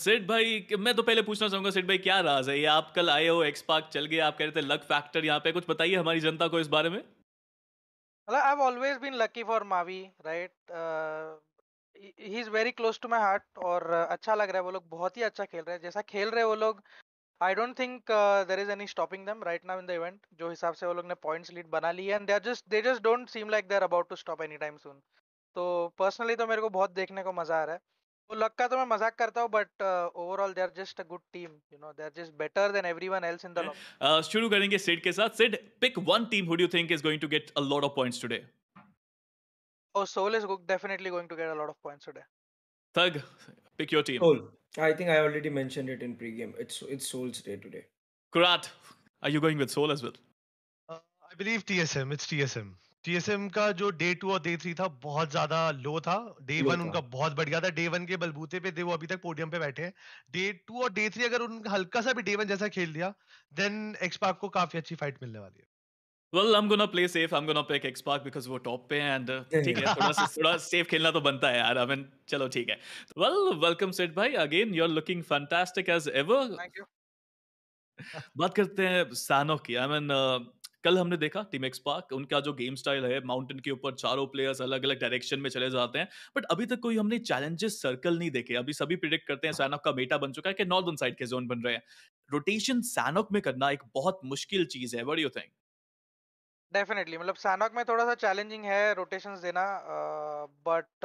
सेठ भाई मैं तो पहले पूछना चाहूंगा सेठ भाई क्या राज है ये आप कल आए हो एक्स पार्क चल गए आप कह रहे थे लक फैक्टर यहाँ पे कुछ बताइए हमारी जनता को इस बारे में मतलब I always been lucky for Mavi right he is very close to my heart और अच्छा लग रहा है वो लोग बहुत ही अच्छा खेल रहे हैं जैसा खेल रहे हैं वो लोग I don't think there is any stopping them right now in the event जो हिसाब से वो लोग ने पॉइंट्स लीड बना ली है and there just they just don't seem like they are about to stop any time soon तो पर्सनली तो मेरे को बहुत देखने को मजा आ रहा है वो लक का तो मैं मजाक करता हूँ but overall they are just a good team you know they are just better than everyone else in the long शुरू करेंगे सेड के साथ सेड pick one team who do you think is going to get a lot of points today Oh, Soul is definitely going to get a lot of points today. Thug, pick your team. Soul. I think I already mentioned it in pregame. It's it's Soul's day today. Kurat, are you going with Soul as well? Uh, I believe TSM. It's TSM. TSM का जो day two और day three था बहुत ज्यादा लो था day one उनका बहुत बढ़िया था डे वन के बलबूते पे थे वो अभी तक पोडियम पे बैठे हैं डे टू और डे थ्री अगर उनका हल्का सा भी डे वन जैसा खेल दिया देन एक्सपार्क को काफी अच्छी फाइट मिलने वाली है Well, I'm gonna play safe. I'm gonna pick Xbox because वो टॉप पे हैं and uh, ठीक है थोड़ा सा थोड़ा सेफ खेलना तो बनता है यार I mean, चलो ठीक है Well, welcome Sid भाई again. You're looking fantastic as ever. Thank you. बात करते हैं सानो की I I mean mean, uh, कल हमने देखा टीम पार्क उनका जो गेम स्टाइल है माउंटेन के ऊपर चारों प्लेयर्स अलग अलग डायरेक्शन में चले जाते हैं बट अभी तक कोई हमने चैलेंजेस सर्कल नहीं देखे अभी सभी प्रिडिक्ट करते हैं सैनॉक का मेटा बन चुका है कि नॉर्दर्न साइड के जोन बन रहे हैं रोटेशन सैनॉक में करना एक बहुत मुश्किल चीज है बड़ी थिंक डेफिनेटली मतलब सैनॉक में थोड़ा सा चैलेंजिंग है रोटेशंस देना but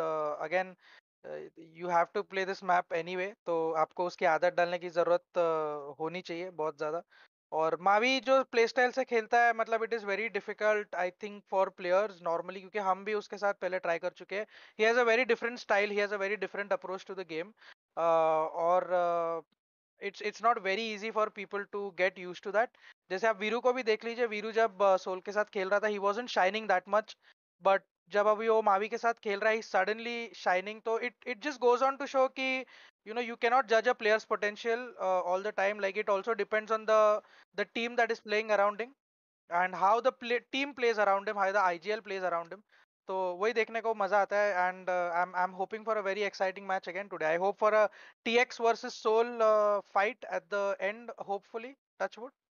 again you have to play this map any तो आपको उसकी आदत डालने की ज़रूरत uh, होनी चाहिए बहुत ज़्यादा और मावी जो प्ले स्टाइल से खेलता है मतलब it is very difficult I think for players normally क्योंकि हम भी उसके साथ पहले ट्राई कर चुके हैं he has a very different style he has a very different approach to the game और it's it's not very easy for people to get use to that जैसे आप वीरू को भी देख लीजिए वीरू जब सोल के साथ खेल रहा था he was shining that much but जब अभी वो मावी के साथ खेल रहा है सडनली शाइनिंग तो it it just goes on to show कि you know you cannot judge a player's potential uh, all the time like it also depends on the the team that is playing around him and how the play, team plays around him how the igl plays around him तो वही देखने को मजा आता है and I am hoping for a very exciting match again today I hope for a TX versus Soul fight at the end, hopefully. Touchwood.